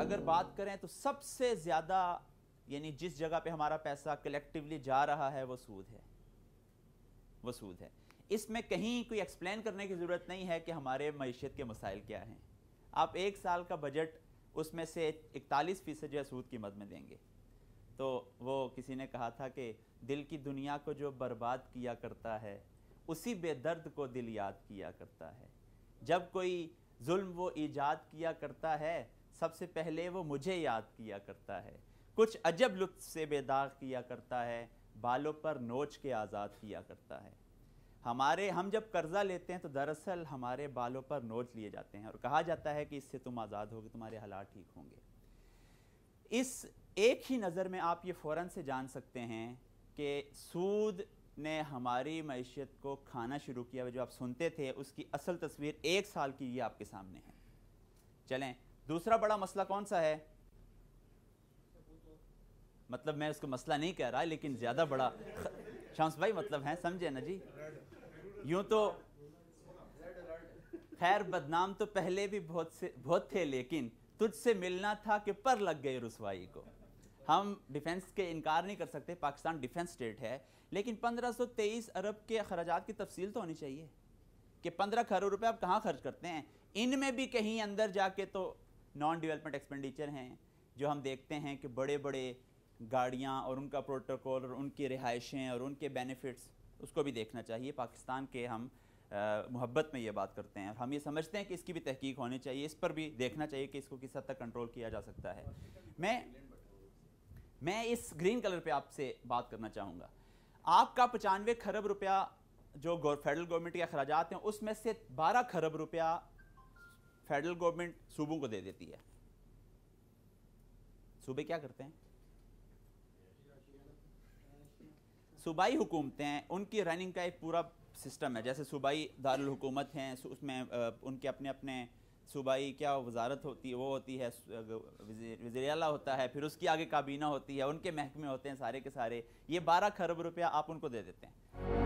अगर बात करें तो सबसे ज़्यादा यानी जिस जगह पे हमारा पैसा कलेक्टिवली जा रहा है वो सूद है वो सूद है इसमें कहीं कोई एक्सप्लेन करने की ज़रूरत नहीं है कि हमारे मीशत के मसाइल क्या हैं आप एक साल का बजट उसमें से इकतालीस फ़ीसद जो है सूद की मद में देंगे तो वो किसी ने कहा था कि दिल की दुनिया को जो बर्बाद किया करता है उसी बेदर्द को दिल याद किया करता है जब कोई जुल्म वो ईजाद किया करता है सबसे पहले वो मुझे याद किया करता है कुछ अजब लुत्फ से बेदाग किया करता है बालों पर नोच के आज़ाद किया करता है हमारे हम जब कर्ज़ा लेते हैं तो दरअसल हमारे बालों पर नोच लिए जाते हैं और कहा जाता है कि इससे तुम आज़ाद होगे तुम्हारे हालात ठीक होंगे इस एक ही नज़र में आप ये फौरन से जान सकते हैं कि सूद ने हमारी मैशियत को खाना शुरू किया जो आप सुनते थे उसकी असल तस्वीर एक साल की ये आपके सामने है चलें दूसरा बड़ा मसला कौन सा है मतलब मैं उसको मसला नहीं कह रहा लेकिन ज्यादा बड़ा शाम भाई मतलब है समझे ना जी यूं तो खैर बदनाम तो पहले भी बहुत से बहुत थे लेकिन तुझसे मिलना था कि पर लग गए रसवाई को हम डिफेंस के इनकार नहीं कर सकते पाकिस्तान डिफेंस स्टेट है लेकिन 1523 अरब के अखराज की तफसील तो होनी चाहिए कि 15 खरब रुपए आप कहाँ खर्च करते हैं इनमें भी कहीं अंदर जाके तो नॉन डेवलपमेंट एक्सपेंडिचर हैं जो हम देखते हैं कि बड़े बड़े गाड़ियाँ और उनका प्रोटोकॉल और उनकी रिहाइशें और उनके बेनिफिट्स उसको भी देखना चाहिए पाकिस्तान के हम मोहब्बत में ये बात करते हैं और हम ये समझते हैं कि इसकी भी तहकीक होनी चाहिए इस पर भी देखना चाहिए कि इसको किस हद तक कंट्रोल किया जा सकता है मैं मैं इस ग्रीन कलर पे आपसे बात करना चाहूँगा आपका पचानवे खरब रुपया जो फेडरल गवर्नमेंट के अखराज हैं उसमें से बारह खरब रुपया फेडरल गवर्नमेंट सूबों को दे देती है सूबे क्या करते हैं सूबाई हुकूमतें हैं उनकी रनिंग का एक पूरा सिस्टम है जैसे सूबाई दारकूमत हैं उसमें उनके अपने अपने सूबाई क्या वजारत होती है वो होती है वजीरला होता है फिर उसकी आगे काबीना होती है उनके महकमे होते हैं सारे के सारे ये बारह खरब रुपया आप उनको दे देते हैं